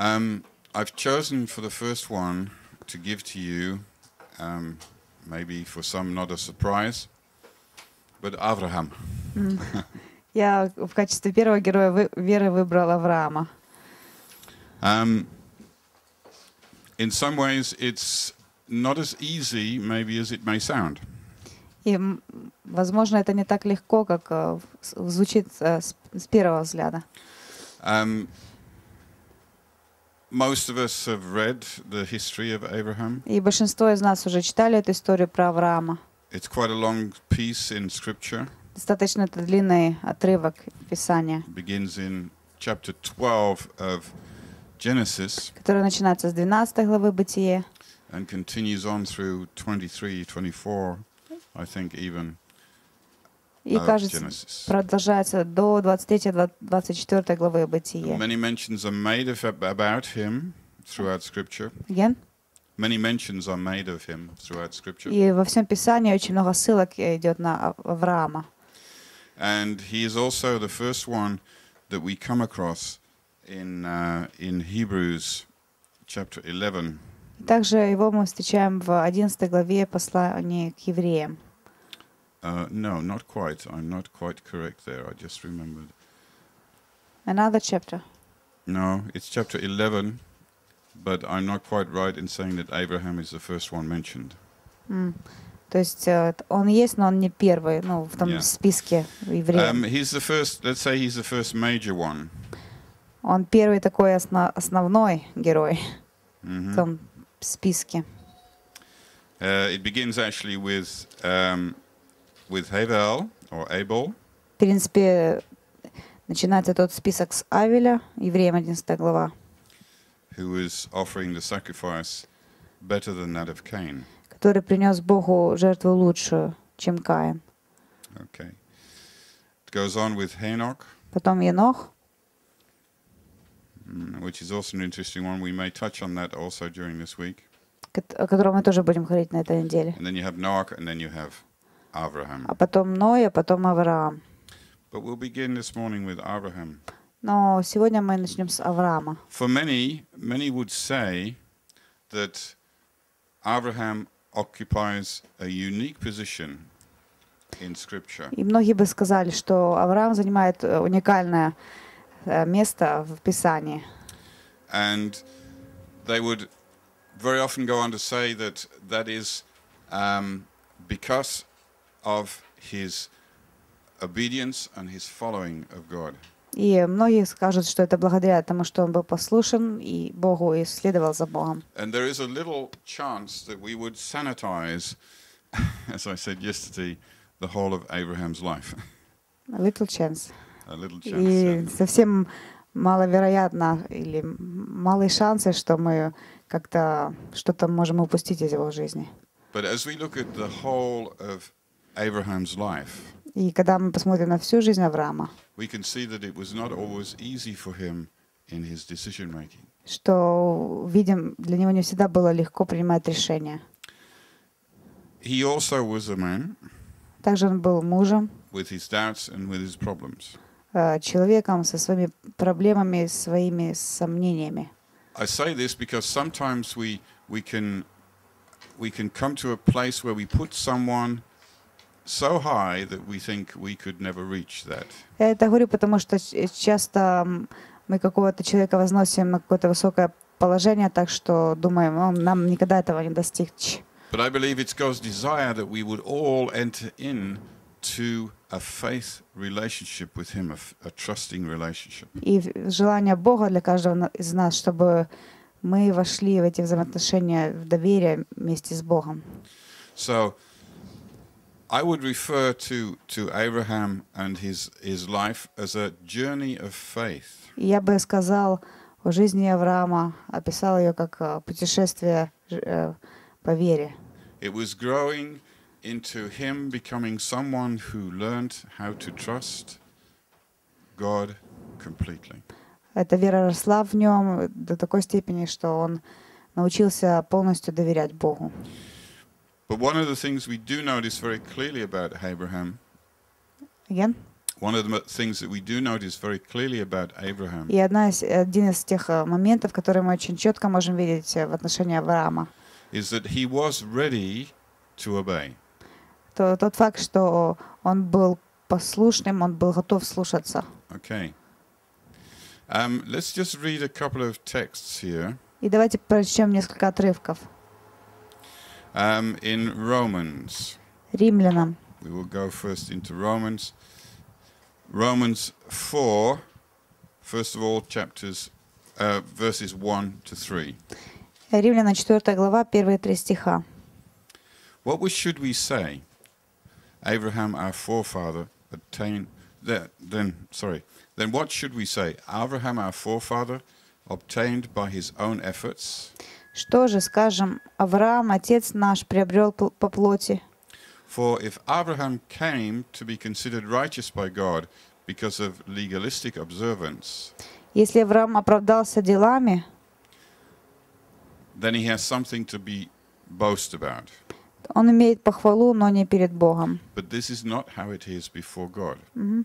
Um, I've chosen for the first one to give to you, um, maybe for some not a surprise, but Abraham. Mm. Я в качестве первого героя веры выбрал Авраама. Um, in some ways, it's not as easy, maybe, as it may sound. И, возможно, это не так легко, как э, звучит э, с первого взгляда. Um, most of us have read the history of Abraham. И большинство из нас уже читали эту историю про Авраама. It's quite a long piece in scripture. Достаточно это длинный отрывок Писания. Begins in chapter 12 of Genesis. Который начинается с 12 главы Бытие. And continues on through 23, 24, I think even. И, кажется, продолжается до 23-24 главы Бытия. Many mentions are made of, about him throughout Scripture. Again? Many mentions are made of him throughout Scripture. И во всем Писании очень много ссылок идет на Авраама. And he is also the first one that we come across in, uh, in Hebrews chapter 11. Также его мы встречаем в 11 главе послания к евреям. Uh, no, not quite. I'm not quite correct there. I just remembered. Another chapter. No, it's chapter 11, but I'm not quite right in saying that Abraham is the first one mentioned. Mm. То есть э, он есть, но он не первый, ну, в том yeah. списке евреев. Um, he's the first, let's say he's the first major one. Он первый такой осно- основной герой mm-hmm. в том списке. Uh, it begins actually with um, with Havel or Abel. В принципе, начинается тот список с Авеля, Евреям 11 глава. offering the sacrifice better than that of Cain. Который принес Богу жертву лучшую, чем Каин. Okay. It goes on with Henoch. Потом Енох. Mm, which is also an interesting one. We may touch on that also during this week. О котором мы тоже будем говорить на этой неделе. And then you have Noach, and then you have Abraham. а потом Ной, а потом Авраам. But we'll begin this morning with Abraham. Но сегодня мы начнем с Авраама. For many, many would say that Abraham occupies a unique position in Scripture. И многие бы сказали, что Авраам занимает э, уникальное э, место в Писании. And they would very often go on to say that that is um, because of his obedience and his following of God. И многие скажут, что это благодаря тому, что он был послушен и Богу и следовал за Богом. And there is a little chance that we would sanitize, as I said yesterday, the whole of Abraham's life. A little chance. A little chance. И yeah. совсем маловероятно или малые шансы, что мы как-то что-то можем упустить из его жизни. But as we look at the whole of Abraham's life, и когда мы посмотрим на всю жизнь Авраама, we can see that it was not always easy for him in his decision making. что видим, для него не всегда было легко принимать решения. He also was a man Также он был мужем, with his doubts and with his problems. Э, человеком со своими проблемами, своими сомнениями. I say this because sometimes we we can we can come to a place where we put someone so high that we think we could never reach that. Я это говорю, потому что часто мы какого-то человека возносим на какое-то высокое положение, так что думаем, ну, нам никогда этого не достичь. But I believe it's God's desire that we would all enter in to a faith relationship with Him, a, a trusting relationship. И желание Бога для каждого из нас, чтобы мы вошли в эти взаимоотношения в доверие вместе с Богом. So I would refer to, to Abraham and his, his life as a journey of faith. Я бы сказал о жизни Авраама, описал ее как э, путешествие э, по вере. It was growing into him becoming someone who learned how to trust God completely. Эта вера росла в нем до такой степени, что он научился полностью доверять Богу. But one of the things we do notice very clearly about Abraham. Again? One of the things that we do notice very clearly about Abraham. И одна из, один из тех э, моментов, которые мы очень четко можем видеть э, в отношении Авраама. Is that he was ready to obey. То, тот факт, что он был послушным, он был готов слушаться. Okay. Um, let's just read a couple of texts here. И давайте прочтем несколько отрывков. Um, in Romans. Римлянам. We will go first into Romans. Romans 4, first of all, chapters, uh, verses 1 to 3. Римляна 4 глава, 1 три стиха. What should we say? Abraham, our forefather, obtained that, then, sorry, then what should we say? Abraham, our forefather, obtained by his own efforts. Что же, скажем, Авраам, отец наш, приобрел по плоти? For if Abraham came to be considered righteous by God because of legalistic observance, если Авраам оправдался делами, then he has something to be boast about. Он имеет похвалу, но не перед Богом. But this is not how it is before God. Mm-hmm.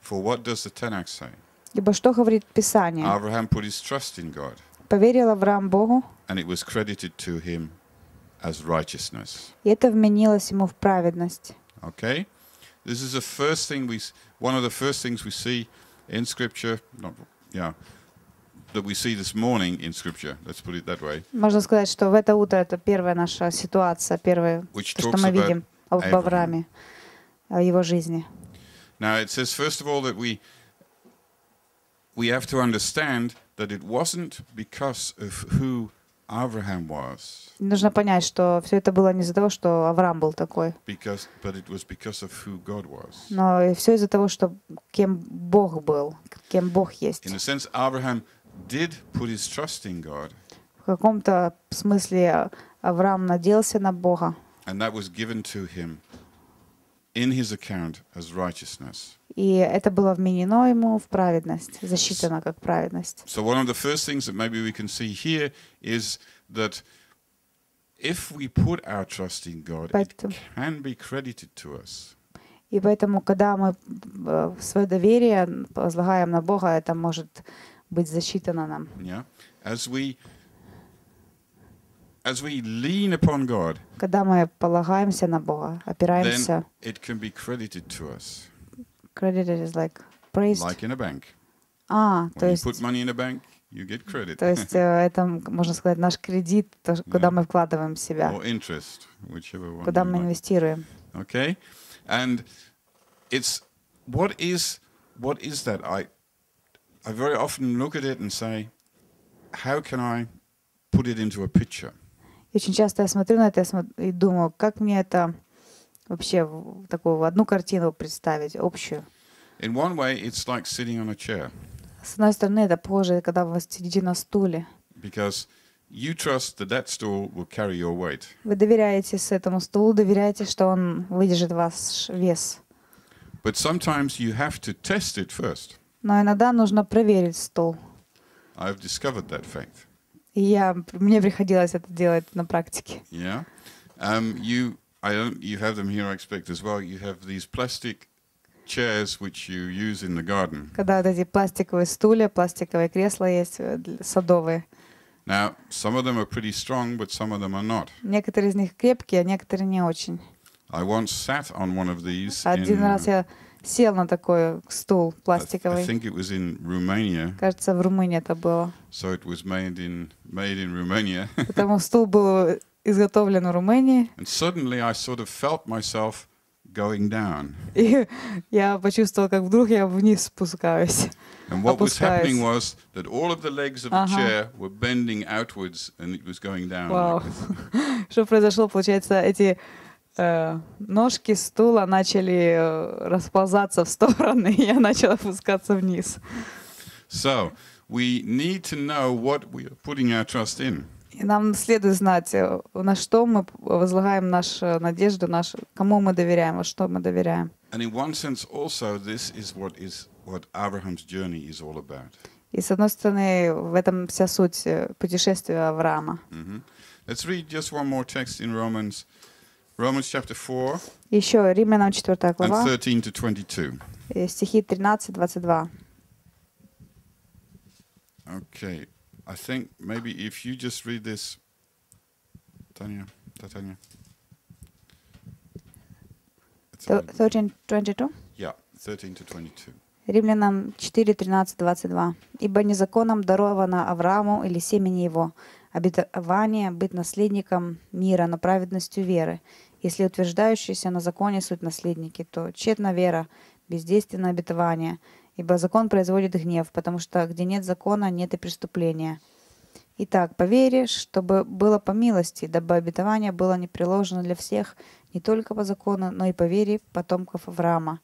For what does the Tanakh say? Ибо что говорит Писание? Abraham put his trust in God. Поверил Авраам Богу. And it was credited to him as righteousness. И это вменилось ему в праведность. Okay? This is the first thing we one of the first things we see in scripture, not yeah, that we see this morning in scripture. Let's put it that way. Можно сказать, что в это утро это первая наша ситуация, первое, Which что мы видим об Аврааме, о его жизни. Now it says first of all that we we have to understand that it wasn't because of who Abraham was. Нужно понять, что все это было не из-за того, что Авраам был такой. Because, but it was because of who God was. Но все из-за того, что кем Бог был, кем Бог есть. In a sense, Abraham did put his trust in God. В каком-то смысле Авраам надеялся на Бога. And that was given to him in his account as righteousness. И это было вменено ему в праведность, засчитано как праведность. So one of the first things that maybe we can see here is that if we put our trust in God, it can be credited to us. И поэтому, когда мы э, свое доверие возлагаем на Бога, это может быть засчитано нам. Yeah. As we as we lean upon God, когда мы полагаемся на Бога, опираемся, then it can be credited to us. Credit is like praised. Like in a bank. А, When то есть... You put money in a bank, you get credit. То есть это, можно сказать, наш кредит, то, куда yeah. мы вкладываем себя. Or interest, whichever one куда мы инвестируем. Okay. And it's what is what is that? I I very often look at it and say, how can I put it into a picture? Очень часто я смотрю на это и думаю, как мне это вообще такую одну картину представить, общую. In one way, it's like sitting on a chair. С одной стороны, это похоже, когда вы сидите на стуле. Because you trust that that stool will carry your weight. Вы доверяете с этому стулу, доверяете, что он выдержит ваш вес. But sometimes you have to test it first. Но иногда нужно проверить стул. I've discovered that fact. Я, мне приходилось это делать на практике. Yeah. Um, you I don't. You have them here, I expect as well. You have these plastic chairs which you use in the garden. Когда вот эти пластиковые стулья, пластиковые кресла есть э, садовые. Now, some of them are pretty strong, but some of them are not. Некоторые из них крепкие, а некоторые не очень. I once sat on one of these. Один раз я сел на такой стул пластиковый. I think it was in Romania. Кажется, в Румынии это было. So it was made in made in Romania. Потому стул был изготовлен Румынии. And suddenly I sort of felt myself going down. И я почувствовал, как вдруг я вниз спускаюсь. And what was happening was that all of the legs of the chair were bending outwards and it was going down. Wow. Что произошло, получается, эти э, ножки стула начали э, расползаться в стороны, и я начал опускаться вниз. So, we need to know what we are putting our trust in. И нам следует знать, э, на что мы возлагаем нашу надежду, наш, кому мы доверяем, во что мы доверяем. И с одной стороны, в этом вся суть э, путешествия Авраама. Let's read just one more text in Romans. Romans chapter 4. Еще Римлянам 4 глава. And 13 to 22. Э, стихи 13-22. Okay. I think maybe if you just read this, Tanya, Tanya. Римлянам 4, 13, 22. «Ибо незаконом даровано Аврааму или семени его обетование быть наследником мира, но праведностью веры. Если утверждающиеся на законе суть наследники, то тщетна вера, бездейственно обетование – ибо закон производит гнев, потому что где нет закона, нет и преступления. Итак, по вере, чтобы было по милости, дабы обетование было не приложено для всех, не только по закону, но и по вере потомков Авраама,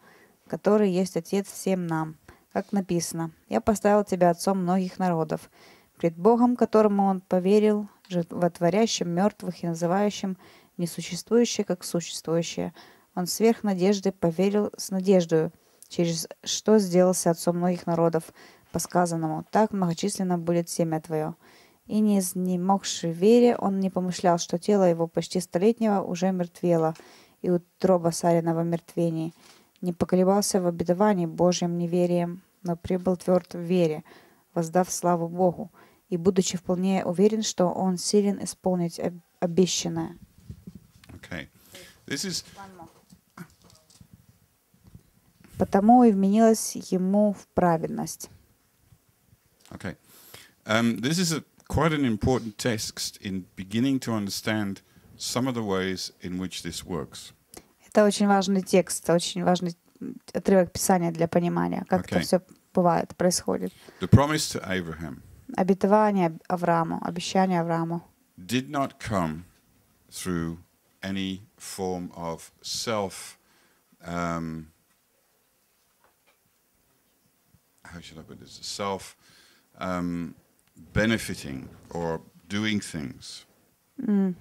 который есть Отец всем нам. Как написано, «Я поставил тебя отцом многих народов, пред Богом, которому он поверил, животворящим мертвых и называющим несуществующее как существующее. Он сверх надежды поверил с надеждою, через что сделался отцом многих народов, по сказанному, так многочисленно будет семя твое. И не изнемогший вере он не помышлял, что тело его почти столетнего уже мертвело, и утроба Сарина во мертвении. Не поколебался в обетовании Божьим неверием, но прибыл тверд в вере, воздав славу Богу, и будучи вполне уверен, что он силен исполнить обещанное. Okay. This is потому и вменилось ему в праведность. Um, это очень важный текст, очень важный отрывок Писания для понимания, как okay. это все бывает, происходит. The promise to Abraham. Обетование Аврааму, обещание Аврааму. Did not come through any form of self um, how should I put this, self um, benefiting or doing things. Mm.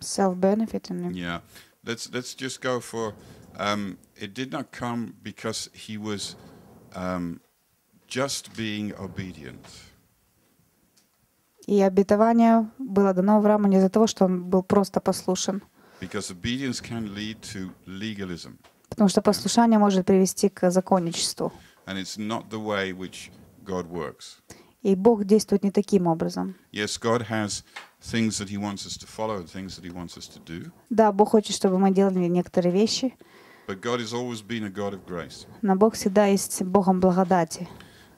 Self benefiting. Yeah, let's let's just go for. Um, it did not come because he was um, just being obedient. И обетование было дано Аврааму не за того, что он был просто послушен. Because obedience can lead to legalism. Потому что послушание может привести к законничеству. And it's not the way which God works. И Бог действует не таким образом. Yes, God has things that He wants us to follow and things that He wants us to do. Да, Бог хочет, чтобы мы делали некоторые вещи. But God has always been a God of grace. Но Бог всегда есть Богом благодати.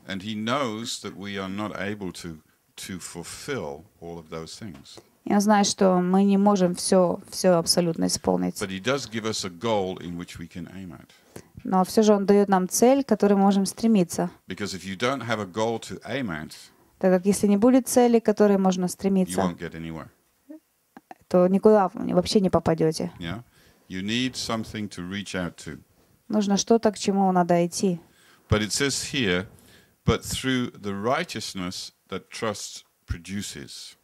And He knows that we are not able to to fulfill all of those things. Я знаю, что мы не можем все, все абсолютно исполнить. Но все же он дает нам цель, к которой можем стремиться. At, так как если не будет цели, к которой можно стремиться, то никуда вообще не попадете. Yeah? You need something to reach out to. Нужно что-то, к чему надо идти. But it says here, but through the righteousness that trust produces.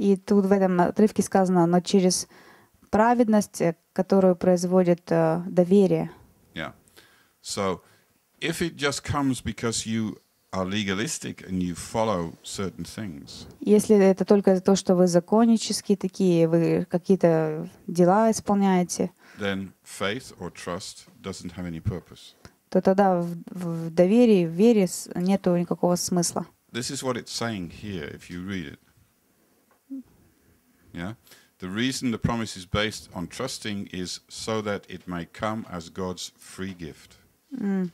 И тут в этом отрывке сказано, но через праведность, э, которую производит э, доверие. Yeah. So, if it just comes because you are legalistic and you follow certain things. Если это только то, что вы законнические такие, вы какие-то дела исполняете. Then faith or trust doesn't have any purpose. То тогда в, в доверии, в вере нету никакого смысла. This is what it's saying here, if you read it. Yeah? The reason the promise is based on trusting is so that it may come as God's free gift. Mm.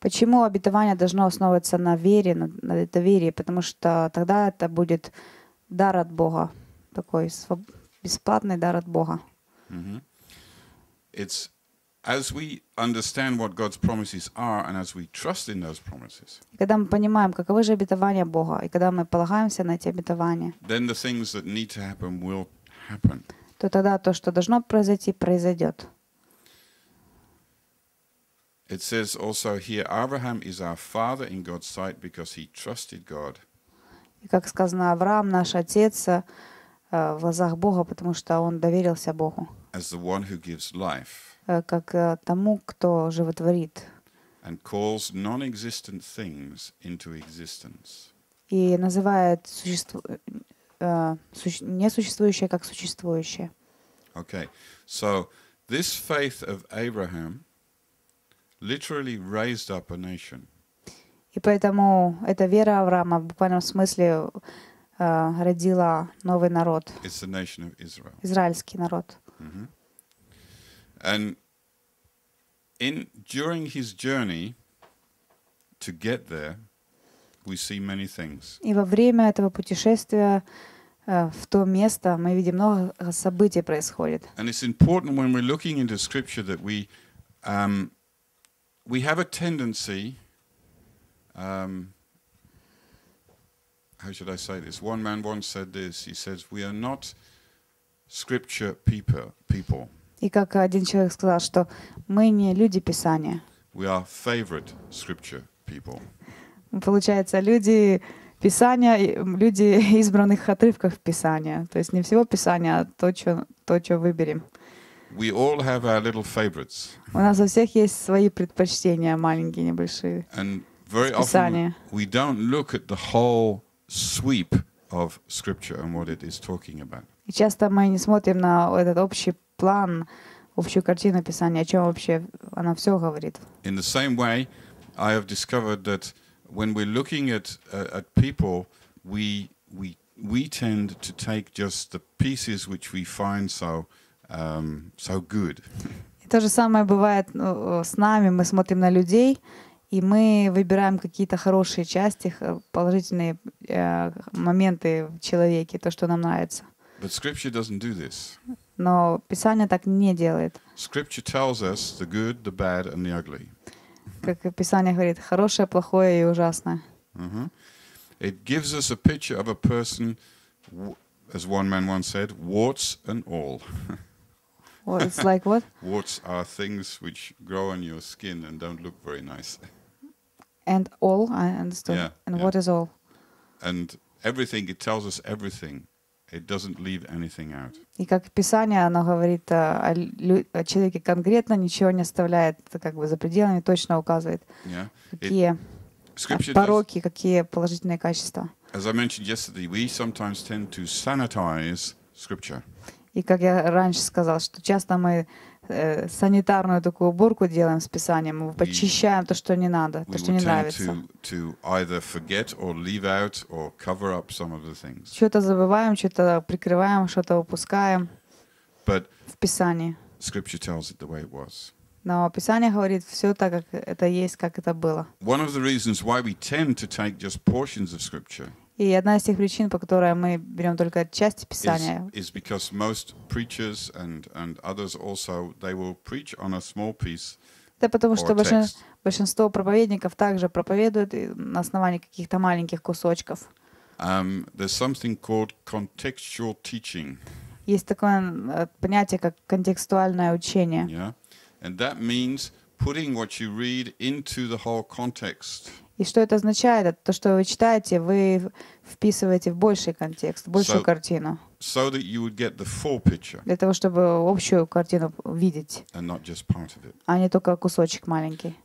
Почему обетование должно основываться на вере, на, на доверии? Потому что тогда это будет дар от Бога, такой бесплатный дар от Бога. Mm-hmm. It's as we understand what God's promises are and as we trust in those promises. когда мы понимаем, каковы же обетования Бога, и когда мы полагаемся на эти обетования. Then the things that need to happen will happen. То тогда то, что должно произойти, произойдет. It says also here, Abraham is our father in God's sight because he trusted God. И как сказано, Авраам наш отец э, в глазах Бога, потому что он доверился Богу. As the one who gives life. Э, как э, тому, кто животворит. And calls non-existent things into existence. И называет существу... э, суще... несуществующее как существующее. Okay, so this faith of Abraham literally raised up a nation. И поэтому эта вера Авраама в буквальном смысле э, родила новый народ. Израильский народ. Mm-hmm. And in during his journey to get there, we see many things. И во время этого путешествия э, в то место мы видим много событий происходит. And it's important when we're looking into Scripture that we um, we have a tendency. Um, how should I say this? One man once said this. He says, "We are not Scripture people." People. И как один человек сказал, что мы не люди Писания. We are favorite scripture people. Получается, люди Писания, люди избранных отрывков Писания. То есть не всего Писания, а то, что, то, что выберем. We all have our little favorites. У нас у всех есть свои предпочтения маленькие, небольшие. And very often we don't look at the whole sweep of scripture and what it is talking about. И часто мы не смотрим на этот общий план, общую картину Писания, о чем вообще она все говорит. In the same way, I have discovered that when we're looking at, uh, at people, we, we, we tend to take just the pieces which we find so, um, so good. То же самое бывает ну, с нами. Мы смотрим на людей, и мы выбираем какие-то хорошие части, положительные э, моменты в человеке, то, что нам нравится. But scripture doesn't do this. Но Писание так не делает. Scripture tells us the good, the bad and the ugly. Как Писание говорит, хорошее, плохое и ужасное. Mm-hmm. It gives us a picture of a person, as one man once said, warts and all. well, it's like what? Warts are things which grow on your skin and don't look very nice. And all, I understood. Yeah, and yeah. what is all? And everything, it tells us everything. It doesn't leave anything out. И как Писание, оно говорит о, о человеке конкретно, ничего не оставляет, как бы за пределами, точно указывает, yeah. какие it, пороки, does, какие положительные качества. As I mentioned yesterday, we sometimes tend to sanitize scripture. И как я раньше сказал, что часто мы э, санитарную такую уборку делаем с Писанием, мы почищаем то, что не надо, то, что не нравится. Что-то забываем, что-то прикрываем, что-то упускаем But в Писании. tells it the way it was. Но Писание говорит все так, как это есть, как это было. One of the reasons why we tend to take just portions of Scripture и одна из тех причин, по которой мы берем только часть Писания, is, да, потому что большинство, проповедников также проповедуют э, на основании каких-то маленьких кусочков. Um, Есть такое э, понятие, как контекстуальное учение. Yeah. And that means putting what you read into the whole context. И что это означает? то, что вы читаете, вы вписываете в больший контекст, в большую so, картину. So that you would get the full picture, для того, чтобы общую картину видеть, and not just part of it. а не только кусочек маленький.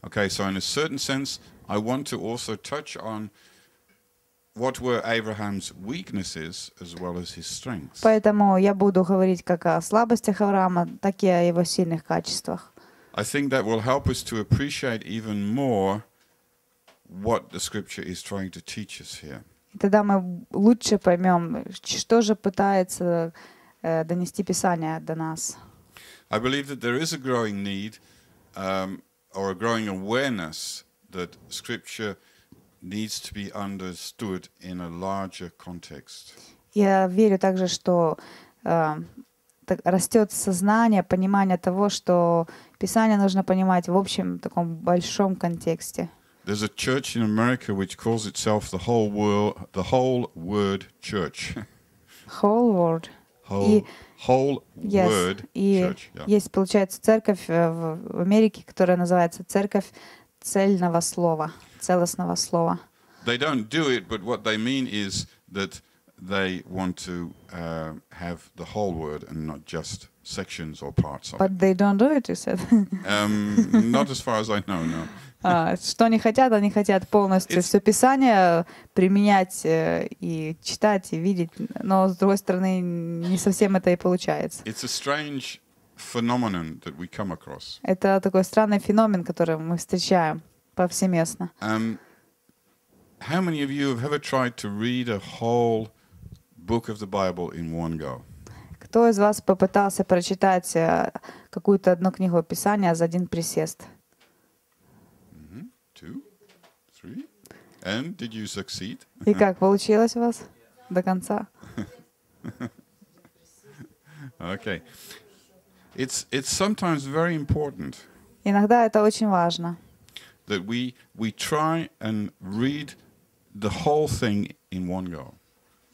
Поэтому я буду говорить как о слабостях Авраама, так и о его сильных качествах. I think that will help us to appreciate even more what the scripture is trying to teach us here. И тогда мы лучше поймем, что же пытается э, донести Писание до нас. I believe that there is a growing need um, or a growing awareness that Scripture needs to be understood in a larger context. Я верю также, что э, растет сознание, понимание того, что Писание нужно понимать в общем таком большом контексте. There's a church in America which calls itself the whole world, the whole word church. Whole word. Whole, и, whole yes, word и church. Yeah. есть, получается, церковь э, в Америке, которая называется церковь цельного слова, целостного слова. They don't do it, but what they mean is that they want to uh, have the whole word and not just sections or parts of but it. But they don't do it, you said. um, not as far as I know, no. А, что они хотят? Они хотят полностью все Писание применять э, и читать, и видеть, но, с другой стороны, не совсем это и получается. Это такой странный феномен, который мы встречаем повсеместно. Um, how many of you have ever tried to read a whole book of the Bible in one go? Кто из вас попытался прочитать э, какую-то одну книгу Писания за один присест? Three. And did you succeed? И как получилось у вас до конца? okay. It's it's sometimes very important. Иногда это очень важно. That we we try and read the whole thing in one go.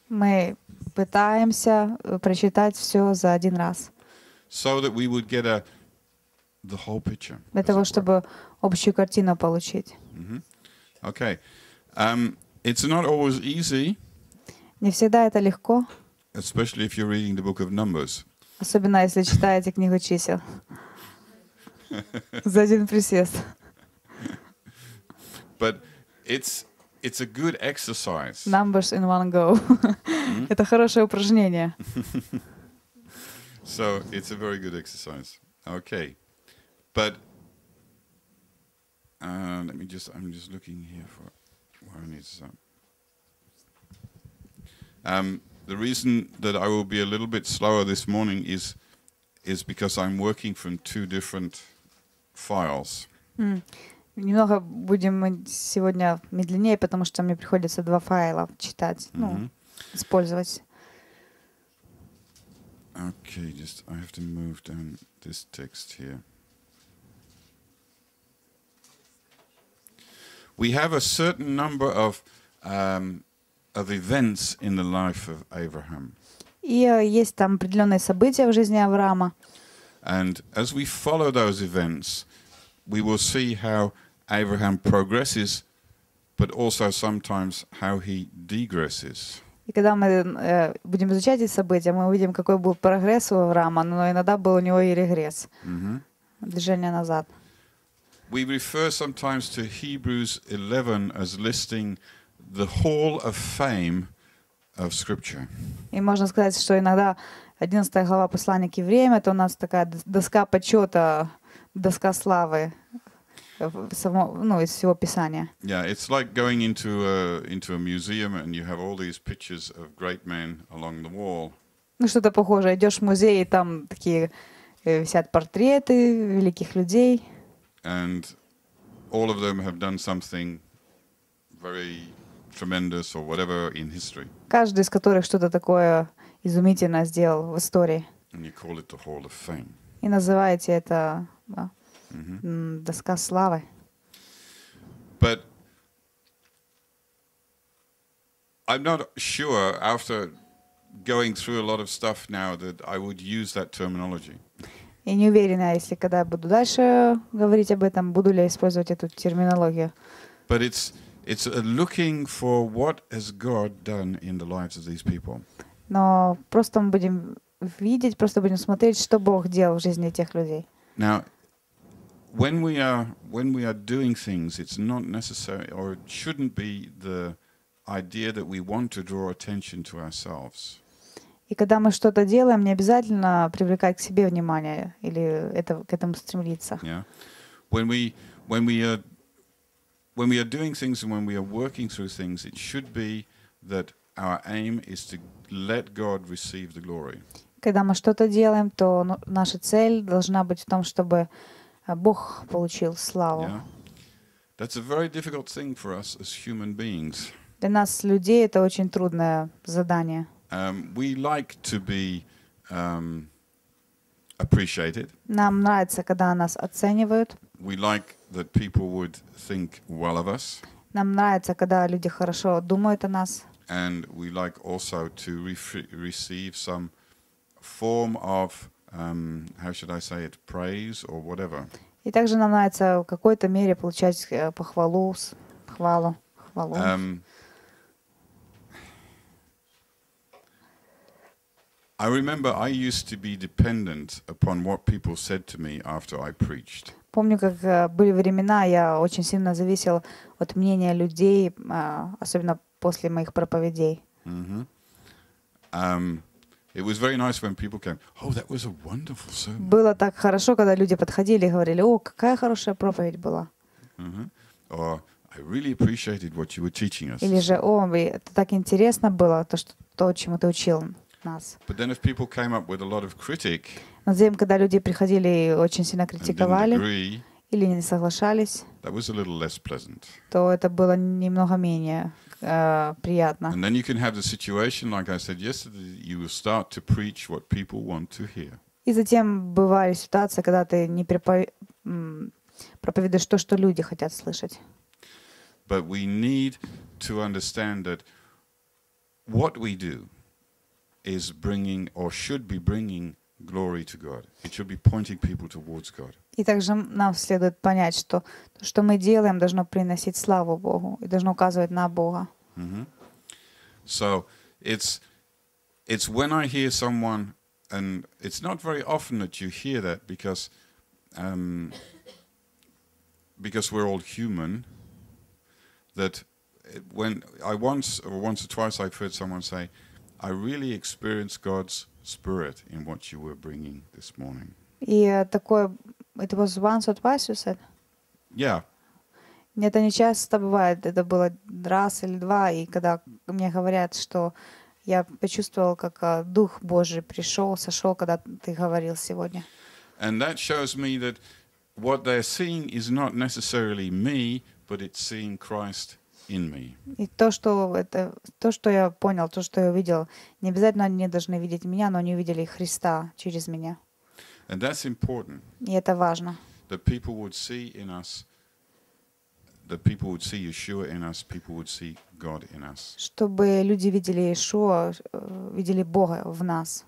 Мы пытаемся прочитать все за один раз. So that we would get a the whole picture. Для того, чтобы общую картину получить. Mm-hmm. Okay. Um, it's not always easy. Не всегда это легко. Especially if you're reading the book of Numbers. Особенно если читаете книгу чисел. За один присест. But it's it's a good exercise. Numbers in one go. Hmm? это хорошее упражнение. so it's a very good exercise. Okay. But uh, let me just, I'm just looking here for where I one is. Um, the reason that I will be a little bit slower this morning is is because I'm working from two different files. Mm. Немного будем мы сегодня медленнее, потому что мне приходится два файла читать, ну, использовать. Okay, just I have to move down this text here. we have a certain number of, um, of events in the life of Abraham. И есть там определенные события в жизни Авраама. And as we follow those events, we will see how Abraham progresses, but also sometimes how he degresses. И когда мы э, будем изучать эти события, мы увидим, какой был прогресс у Авраама, но иногда был у него и регресс, mm-hmm. движение назад we refer sometimes to Hebrews 11 as listing the hall of fame of scripture. И можно сказать, что иногда 11 глава послания к евреям это у нас такая доска почета, доска славы само, ну, из всего Писания. Yeah, it's like going into a, into a museum and you have all these pictures of great men along the wall. Ну, что-то похожее. Идешь в музей, и там такие висят портреты великих людей and all of them have done something very tremendous or whatever in history. Каждый из которых что-то такое изумительное сделал в истории. And you call it the Hall of Fame. И называете это да, mm-hmm. доска славы. But I'm not sure after going through a lot of stuff now that I would use that terminology. Я не уверена, если когда буду дальше говорить об этом, буду ли я использовать эту терминологию. But it's, it's looking for what has God done in the lives of these people. Но просто мы будем видеть, просто будем смотреть, что Бог делал в жизни тех людей. Now, when we are when we are doing things, it's not necessary or it shouldn't be the idea that we want to draw attention to ourselves. И когда мы что-то делаем, не обязательно привлекать к себе внимание или это, к этому стремиться. Yeah. When we, when we are when we are doing things and when we are working through things, it should be that our aim is to let God receive the glory. Когда мы что-то делаем, то ну, наша цель должна быть в том, чтобы э, Бог получил славу. That's a very difficult thing for us as human beings. Для нас, людей, это очень трудное задание. Um, we like to be um, appreciated. Нам нравится, когда нас оценивают. We like that people would think well of us. Нам нравится, когда люди хорошо думают о нас. And we like also to receive some form of, um, how should I say it, praise or whatever. И также нам нравится в какой-то мере получать э, похвалу, хвалу, хвалу. Um, I remember I used to be dependent upon what people said to me after I preached. Помню, как были времена, я очень сильно зависел от мнения людей, особенно после моих проповедеи it was very nice when people came. Oh, that was a wonderful sermon. Было так хорошо, когда люди подходили и говорили, о, какая хорошая проповедь была. Or, I really appreciated what you were teaching us. Или же, о, это так интересно было, то, что, то чему ты учил. нас. Но затем, когда люди приходили и очень сильно критиковали или не соглашались, то это было немного менее приятно. И затем бывали ситуации, когда ты не проповедуешь то, что люди хотят слышать. But we need to understand that what we do — is bringing or should be bringing glory to God. It should be pointing people towards God. И также нам следует понять, что то, что мы делаем, должно приносить славу Богу и должно указывать на Бога. Mm-hmm. So it's it's when I hear someone, and it's not very often that you hear that because um, because we're all human. That when I once or once or twice I've heard someone say, I really experienced God's spirit in what you were bringing this morning. И такое, it was once or twice you said? Yeah. Это не часто бывает, это было раз или два, и когда мне говорят, что я почувствовал, как Дух Божий пришел, сошел, когда ты говорил сегодня. And that shows me that what they're seeing is not necessarily me, but it's seeing Christ И то, что это, то, что я понял, то, что я увидел, не обязательно они должны видеть меня, но они увидели Христа через меня. And that's important. И это важно. That people would see in us Чтобы люди видели Иешуа, э, видели Бога в нас.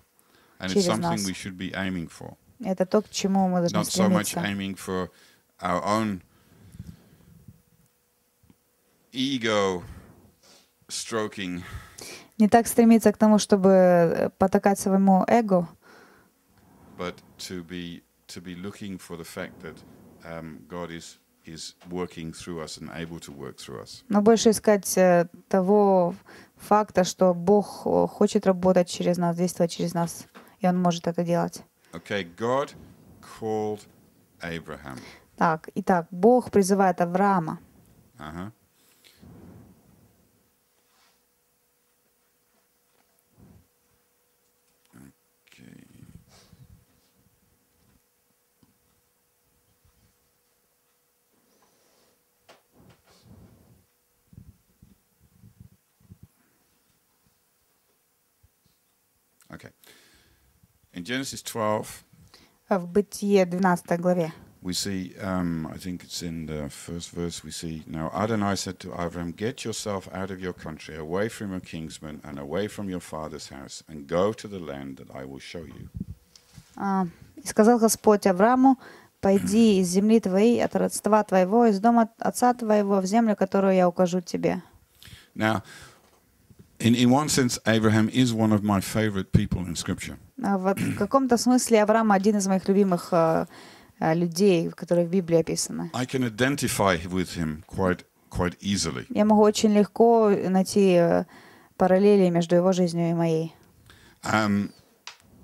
And it's something we should be aiming for. Это то, к чему мы должны Not стремиться. so much aiming for our own ego stroking. Не так стремиться к тому, чтобы э, потакать своему эго. But to be to be looking for the fact that um, God is is working through us and able to work through us. Но больше искать э, того факта, что Бог э, хочет работать через нас, действовать через нас, и Он может это делать. Okay, God called Abraham. Так, итак, Бог призывает Авраама. Uh-huh. In Genesis 12, в Бытие 12 главе, we see, um, I think it's in the first verse, we see, Now Adonai said to Avram, Get yourself out of your country, away from your kinsmen, and away from your father's house, and go to the land that I will show you. А, И сказал Господь Аврааму, пойди из земли твоей, от родства твоего, из дома отца твоего, в землю, которую я укажу тебе. Now, in, in one sense, Abraham is one of my favorite people in Scripture. В каком-то смысле Авраам один из моих любимых э, э, людей, которые в Библии описаны. I can identify with him quite quite easily. Я могу очень легко найти э, параллели между его жизнью и моей. Um,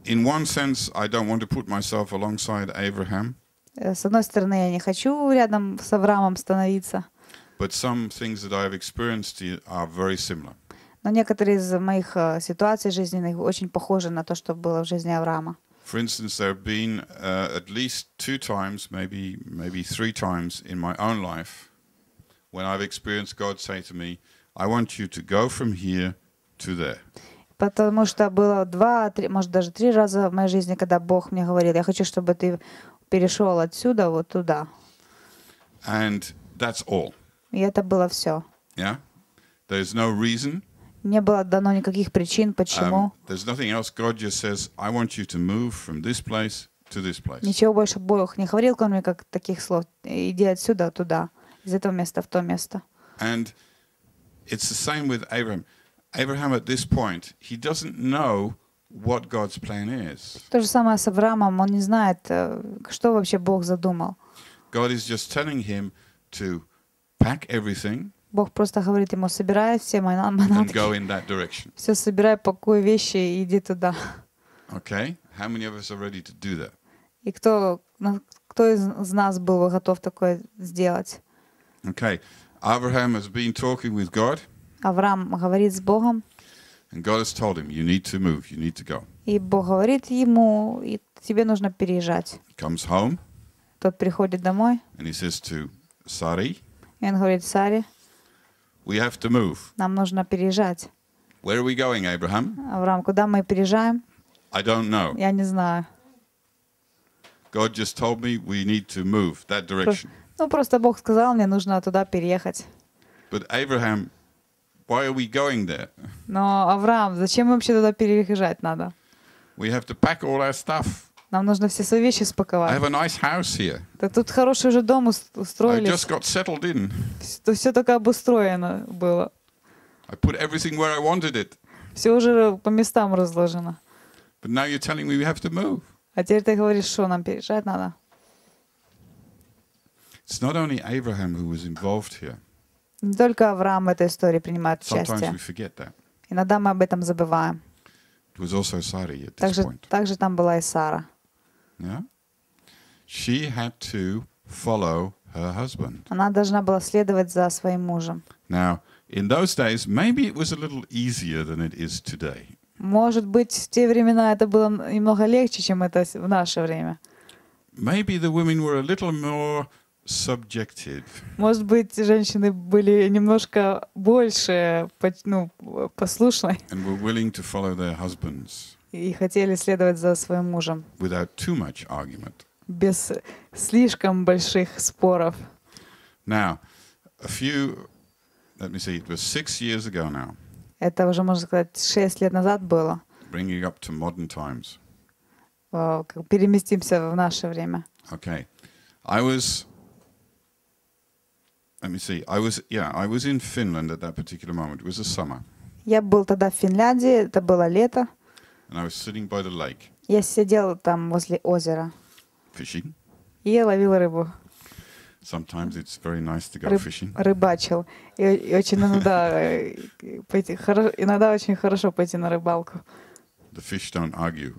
in one sense, I don't want to put myself alongside Abraham. С одной стороны, я не хочу рядом с Авраамом становиться. But some things that I have experienced are very similar. Но некоторые из моих э, ситуаций жизненных очень похожи на то, что было в жизни Авраама. For instance, there have been uh, at least two times, maybe maybe three times in my own life, when I've experienced God say to me, "I want you to go from here to there." Потому что было два, три, может даже три раза в моей жизни, когда Бог мне говорил, я хочу, чтобы ты перешел отсюда вот туда. And that's all. И это было все. Yeah? There's no reason. Не было дано никаких причин, um, почему. Ничего больше Бог не говорил, кроме как таких слов. Иди отсюда, туда, из этого места в то место. And it's the same with Abraham. Abraham at this point, he doesn't know what God's plan is. То же самое с Авраамом, он не знает, э, что вообще Бог задумал. God is just telling him to pack everything. Бог просто говорит ему, собирай все манатки. Все собирай, пакуй вещи и иди туда. Okay. How many of us are ready to do that? И кто, ну, кто из нас был готов такое сделать? Okay. Abraham has been talking with God. Авраам говорит с Богом. And God has told him, you need to move, you need to go. И Бог говорит ему, и тебе нужно переезжать. Comes home. Тот приходит домой. And he says to Sari. И он говорит Саре. We have to move. Нам нужно переезжать. Where are we going, Abraham? Авраам, куда мы переезжаем? I don't know. Я не знаю. God just told me we need to move that direction. Ну просто Бог сказал мне нужно туда переехать. But Abraham, why are we going there? Но Авраам, зачем вообще туда переезжать надо? We have to pack all our stuff. Нам нужно все свои вещи спаковать. I have a nice house here. Так тут хороший уже дом устроили. I just got settled in. То все только обустроено было. I put everything where I wanted it. Все уже по местам разложено. But now you're telling me we have to move. А теперь ты говоришь, что нам переезжать надо. It's not only Abraham who was involved here. Не только Авраам в этой истории принимает участие. Иногда мы об этом забываем. Также, также там была и Сара. Yeah? She had to follow her husband. Она должна была следовать за своим мужем. Now, in those days, maybe it was a little easier than it is today. Может быть, в те времена это было немного легче, чем это в наше время. Maybe the women were a little more subjective. Может быть, женщины были немножко больше ну, послушны. And were willing to follow their husbands. и хотели следовать за своим мужем. Without too much argument. Без слишком больших споров. Now, a few, let me see, it was six years ago now. Это уже, можно сказать, шесть лет назад было. Bringing up to modern times. Переместимся в наше время. Okay. I was, let me see, I was, yeah, I was in Finland at that particular moment. It was a summer. Я был тогда в Финляндии, это было лето. And I was sitting by the lake. Я сидел там возле озера. Fishing. И я ловил рыбу. Sometimes it's very nice to go Рыб, fishing. Рыбачил. И, и очень иногда, э, пойти, хоро, иногда очень хорошо пойти на рыбалку. The fish don't argue.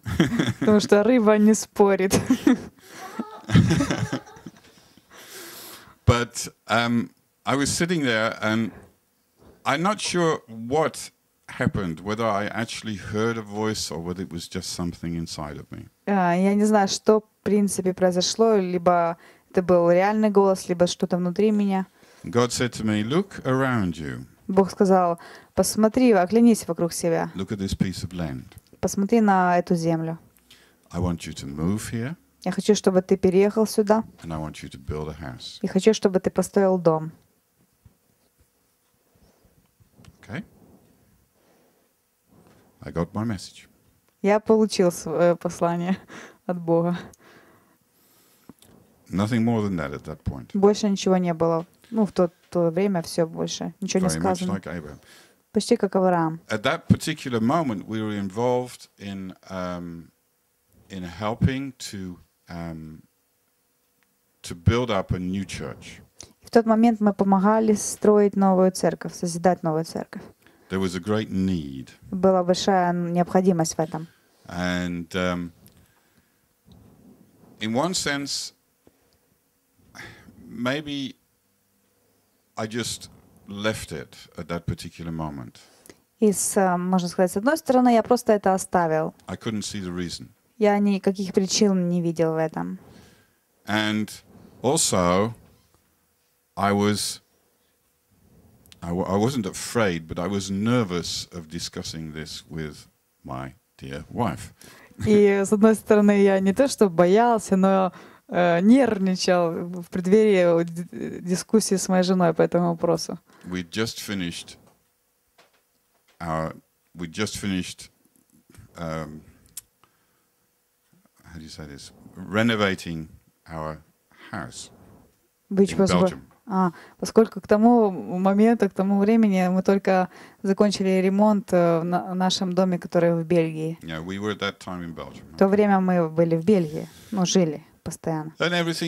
Потому что рыба не спорит. But um, I was sitting there and I'm not sure what happened, whether I actually heard a voice or whether it was just something inside of me. А, я не знаю, что в принципе произошло, либо это был реальный голос, либо что-то внутри меня. God said to me, look around you. Бог сказал, посмотри, оглянись вокруг себя. Look at this piece of land. Посмотри на эту землю. I want you to move here. Я хочу, чтобы ты переехал сюда. And I want you to build a house. И хочу, чтобы ты построил дом. Okay. I got my message. Я получил свое э, послание от Бога. Nothing more than that at that point. Больше ничего не было. Ну, в то, то время все больше. Ничего Very не сказано. Much like Abraham. Почти как Авраам. At that particular moment we were involved in, um, in helping to, um, to build up a new church. В тот момент мы помогали строить новую церковь, созидать новую церковь. There was a great need. Была большая необходимость в этом. And um, in one sense, maybe I just left it at that particular moment. И с, э, можно сказать, с одной стороны, я просто это оставил. I couldn't see the reason. Я никаких причин не видел в этом. And also, I was I w- I wasn't afraid, but I was nervous of discussing this with my dear wife. И с одной стороны, я не то что боялся, но э, нервничал в преддверии дискуссии с моей женой по этому вопросу. We just finished our, we just finished um, how do you say this? Renovating our house Which in was Belgium. А, поскольку к тому моменту, к тому времени мы только закончили ремонт э, в нашем доме, который в Бельгии. Yeah, we were that time in Belgium. В то время мы были в Бельгии, ну, жили постоянно. nice,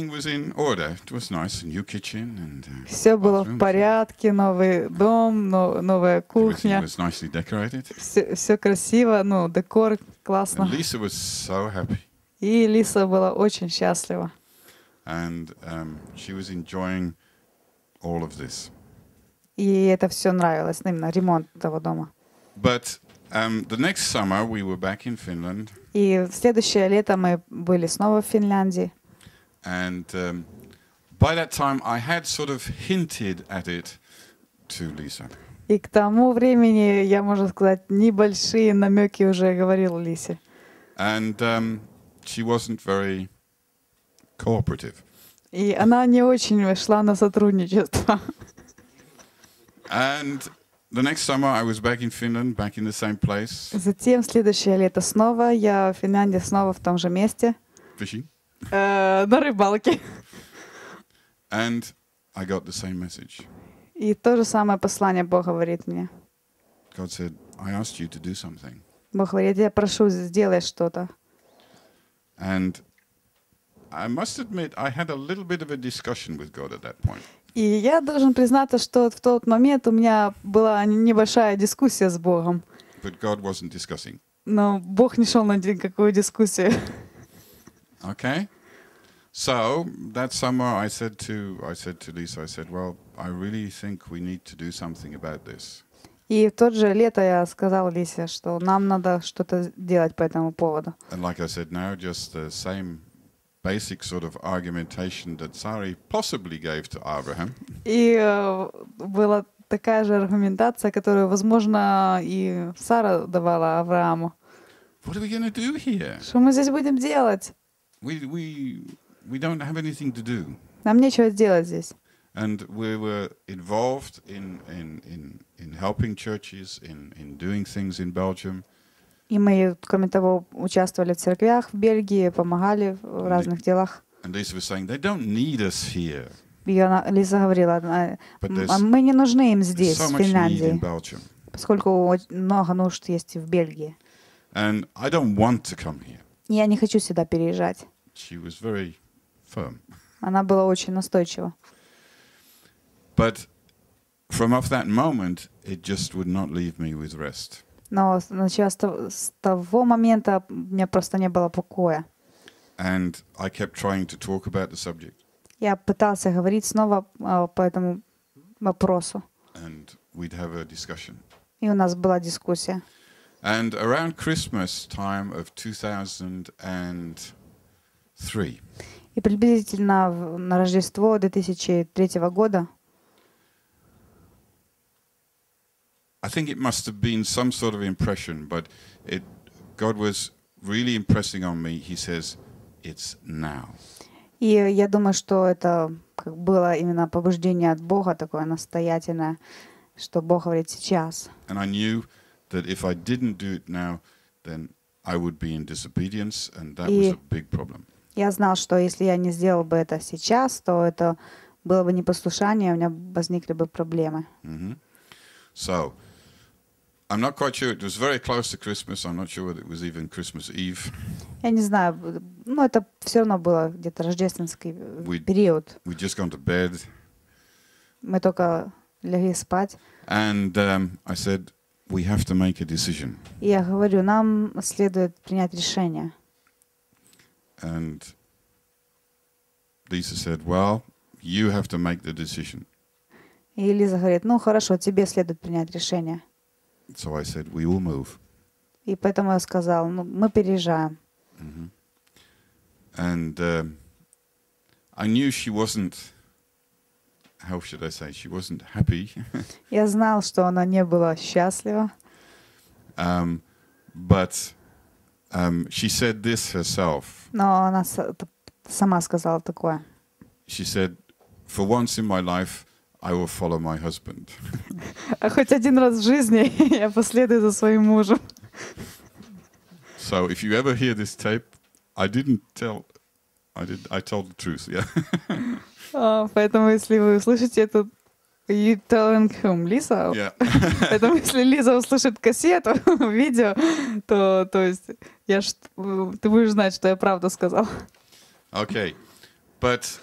and uh, Все было в порядке, новый дом, но, новая кухня. Все, все красиво, ну, декор классно. Lisa was so happy. И Лиса была очень счастлива. And um, she was enjoying all of this. И это все нравилось, именно ремонт того дома. But um, the next summer we were back in Finland. И в следующее лето мы были снова в Финляндии. And um, by that time I had sort of hinted at it to Lisa. И к тому времени я, можно сказать, небольшие намеки уже говорил Лисе. And um, she wasn't very cooperative. И она не очень шла на сотрудничество. And the next summer I was back in Finland, back in the same place. Затем следующее лето снова я в Финляндии снова в том же месте. Fishing. Э, на рыбалке. And I got the same message. И то же самое послание Бог говорит мне. God said, I asked you to do something. Бог говорит, я прошу, сделай что-то. And I must admit, I had a little bit of a discussion with God at that point. И я должен признаться, что в тот момент у меня была небольшая дискуссия с Богом. But God wasn't discussing. Но Бог не шел на никакую дискуссию. Okay. So that summer, I said to I said to Lisa, I said, "Well, I really think we need to do something about this." И в тот же лето я сказал Лисе, что нам надо что-то делать по этому поводу. And like I said now, just the same basic sort of argumentation that Sari possibly gave to Abraham. И э, была такая же аргументация, которую, возможно, и Сара давала Аврааму. What are we going to do here? Что мы здесь будем делать? We, we, we don't have anything to do. Нам нечего делать здесь. And we were involved in, in, in, in helping churches, in, in doing things in Belgium. И мы, кроме того, участвовали в церквях в Бельгии, помогали в разных делах. And Lisa was saying, they don't need us here. И она, Лиза говорила, «А, а мы не нужны им здесь, so в Финляндии, поскольку много нужд есть в Бельгии. And I don't want to come here. Я не хочу сюда переезжать. She was very firm. Она была очень настойчива. But from off that moment, it just would not leave me with rest. Но начала с того момента у меня просто не было покоя. And I kept trying to talk about the subject. Я пытался говорить снова а, по этому вопросу. And we'd have a discussion. И у нас была дискуссия. And around Christmas time of 2003. И приблизительно на Рождество 2003 года I think it must have been some sort of impression, but it, God was really impressing on me. He says, "It's now." И я думаю, что это как было именно побуждение от Бога такое настоятельное, что Бог говорит сейчас. And I knew that if I didn't do it now, then I would be in disobedience, and that was a big problem. Я знал, что если я не сделал бы это сейчас, то это было бы непослушание, у меня возникли бы проблемы. Mm -hmm. So, I'm not quite sure. It was very close to Christmas. I'm not sure whether it was even Christmas Eve. Я не знаю, но это все равно было где-то рождественский we'd, период. We just gone to bed. Мы только легли спать. And um, I said, we have to make a decision. Я говорю, нам следует принять решение. And Lisa said, well, you have to make the decision. И Лиза говорит, ну хорошо, тебе следует принять решение. So I said, we will move. И поэтому я сказал, ну, мы переезжаем. Mm-hmm. And uh, I knew she wasn't, how should I say, she wasn't happy. я знал, что она не была счастлива. Um, but um, she said this herself. Но она сама сказала такое. She said, for once in my life, I will follow my husband. Хоть один раз в жизни я последую за своим мужем. So if you ever hear this tape, I didn't tell, I did, I told the truth, yeah. Поэтому если вы услышите этот You telling him, Лиза? Yeah. Поэтому если Лиза услышит кассету, видео, то, то есть я, ты будешь знать, что я правду сказал. Okay, but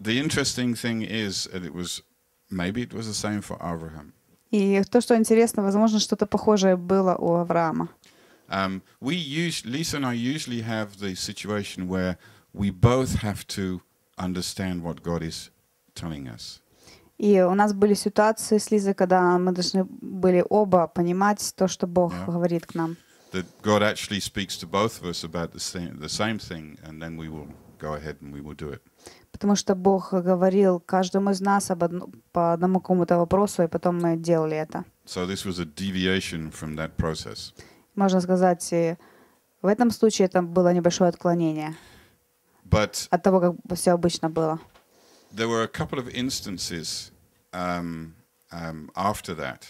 the interesting thing is, and it was Maybe it was the same for Abraham. И то, что интересно, возможно, что-то похожее было у Авраама. Um, we use, Lisa and I usually have the situation where we both have to understand what God is telling us. И у нас были ситуации с Лизой, когда мы должны были оба понимать то, что Бог yeah. говорит к нам. That God actually speaks to both of us about the same, the same thing, and then we will go ahead and we will do it. Потому что Бог говорил каждому из нас об одно, по одному какому-то вопросу, и потом мы делали это. So this was a deviation from that process. Можно сказать, в этом случае это было небольшое отклонение But от того, как все обычно было. There were a couple of instances um, um, after that.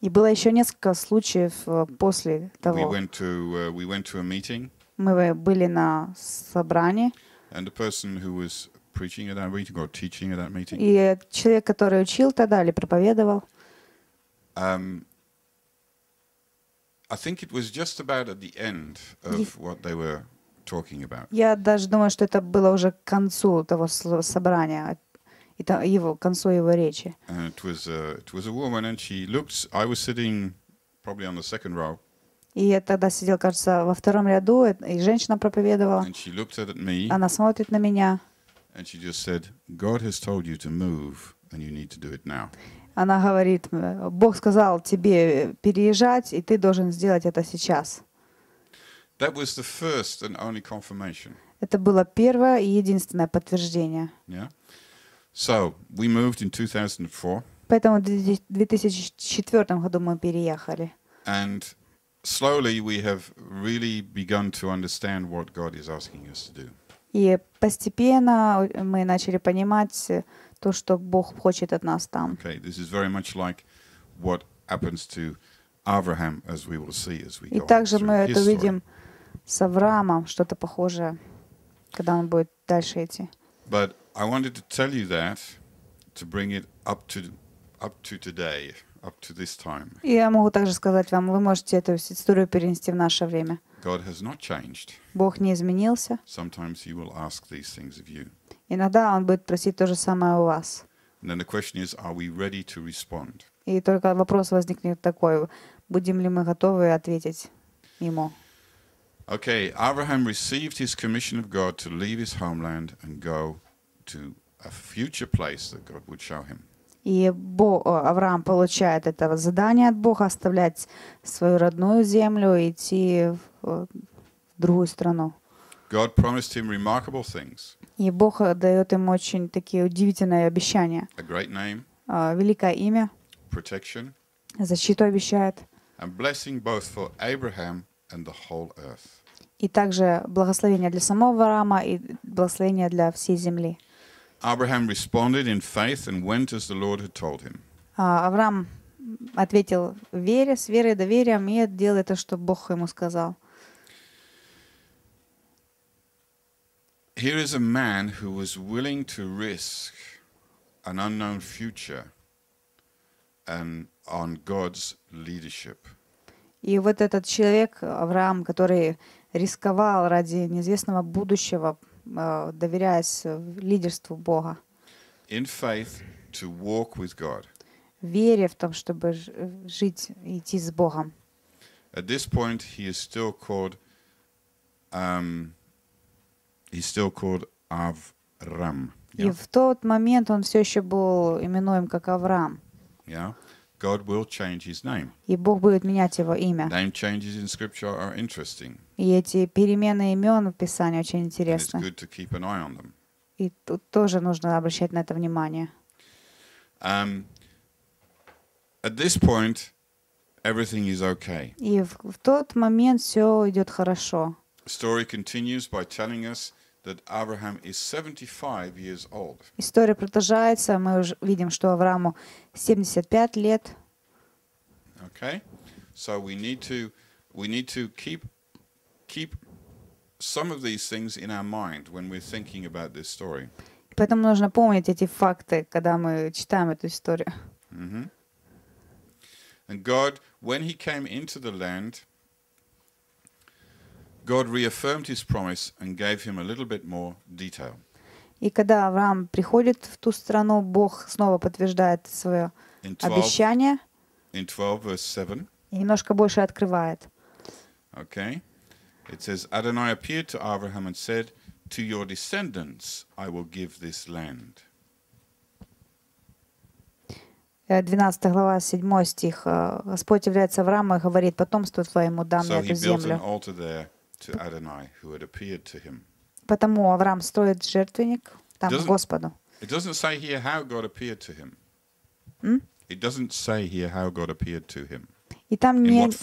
И было еще несколько случаев э, после того. We went to, uh, we went to a meeting. Мы были на собрании. And the person who was preaching at that meeting or teaching at that meeting? И человек, который учил тогда или проповедовал? Um, I think it was just about at the end of what they were talking about. Я даже думаю, что это было уже к концу того собрания, и его, к концу его речи. And it was a, uh, it was a woman, and she looked. I was sitting probably on the second row. И я тогда сидел, кажется, во втором ряду, э, и женщина проповедовала. Me, Она смотрит на меня. Она говорит, э, Бог сказал тебе э, переезжать, и ты должен сделать это сейчас. That was the first and only confirmation. Это было первое и единственное подтверждение. Yeah. So, we moved in 2004. Поэтому в 2004 году мы переехали. And slowly we have really begun to understand what God is asking us to do. И постепенно э, мы начали понимать э, то, что Бог хочет от нас там. Okay, this is very much like what happens to Abraham, as we will see as we go. И также мы это видим с Авраамом, что-то похожее, когда он будет дальше идти. But I wanted to tell you that to bring it up to up to today up to this time. И я могу также сказать вам, вы можете эту историю перенести в наше время. God has not changed. Бог не изменился. Sometimes he will ask these things of you. Иногда он будет просить то же самое у вас. And then the question is, are we ready to respond? И только вопрос возникнет такой: будем ли мы готовы ответить ему? Okay, Abraham received his commission of God to leave his homeland and go to a future place that God would show him. И Бог, Авраам получает это задание от Бога оставлять свою родную землю и идти в, в другую страну. God promised him remarkable things. И Бог э, дает им очень такие удивительные обещания. A great name. А, великое имя. Protection. Защиту обещает. And blessing both for Abraham and the whole earth. И также благословение для самого Авраама и благословение для всей земли. Abraham responded in faith and went as the Lord had told him. Авраам ответил в вере, с верой и доверием, и делал то, что Бог ему сказал. Here is a man who was willing to risk an unknown future and on God's leadership. И вот этот человек, Авраам, который рисковал ради неизвестного будущего, доверяясь лидерству Бога. In faith to walk with God. Вере в том, чтобы жить, идти с Богом. At this point, he is still called, um, he's still called Avram. Yeah? И в тот момент он все еще был именуем как Авраам. Yeah. God will change his name. И Бог будет менять его имя. Name changes in Scripture are interesting. И эти перемены имен в Писании очень интересны. И тут тоже нужно обращать на это внимание. Um, at this point, everything is okay. И в, в тот момент все идет хорошо. Story continues by telling us that Abraham is 75 years old. История продолжается. Мы уже видим, что Аврааму 75 лет. Okay. So we need to we need to keep keep some of these things in our mind when we're thinking about this story. Поэтому нужно помнить эти факты, когда мы читаем эту историю. Mm-hmm. And God, when He came into the land, God reaffirmed His promise and gave him a little bit more detail. И когда Авраам приходит в ту страну, Бог снова подтверждает свое in 12, обещание. In 12, verse 7. И немножко больше открывает. Okay. It says, Adonai appeared to Abraham and said, To your descendants I will give this land. 12 э, глава, 7 стих. Э, Господь является Аврааму и говорит, потомству твоему дам so эту землю. Потому Авраам строит жертвенник там it Господу. It doesn't say here how God appeared to him. Hmm? It doesn't say here how God appeared to him. И там нет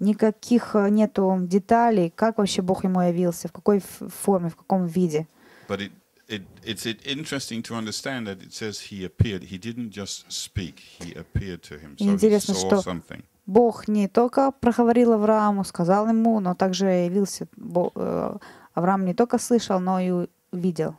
никаких нету деталей, как вообще Бог ему явился, в какой форме, в каком виде. But it, it, it's interesting to understand that it says he appeared. He didn't just speak. He appeared to him. So Интересно, he saw что something. Бог не только проговорил Аврааму, сказал ему, но также явился. Бог, э, Авраам не только слышал, но и видел.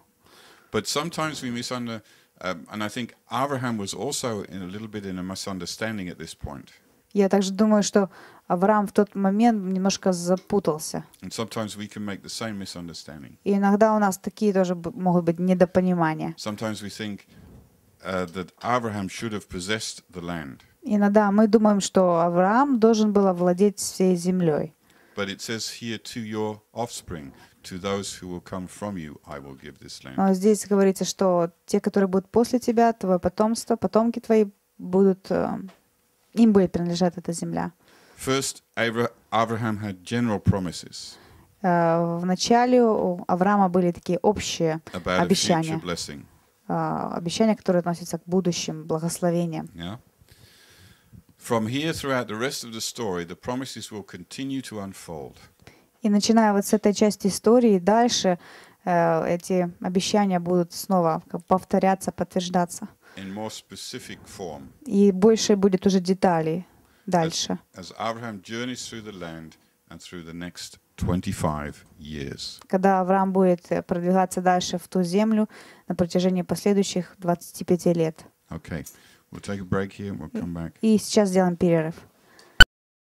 But sometimes we misunderstand, um, and I think Abraham was also in a little bit in a misunderstanding at this point. Я также думаю, что Авраам в тот момент немножко запутался. И иногда у нас такие тоже могут быть недопонимания. Uh, иногда мы думаем, что Авраам должен был овладеть всей землей. But it says here, to your offspring, to those who will come from you, I will give this land. Но здесь говорится, что те, которые будут после тебя, твое потомство, потомки твои будут э, им будет принадлежать эта земля. First, Abraham had general promises. Uh, в начале у Авраама были такие общие About обещания, uh, обещания, которые относятся к будущим благословениям. Yeah. From here throughout the rest of the story, the promises will continue to unfold. И начиная вот с этой части истории, дальше uh, эти обещания будут снова повторяться, подтверждаться. И больше будет уже деталей дальше. Когда Авраам будет э, продвигаться дальше в ту землю на протяжении последующих 25 лет. Okay. We'll take a break here. and We'll come back. И сейчас сделаем перерыв.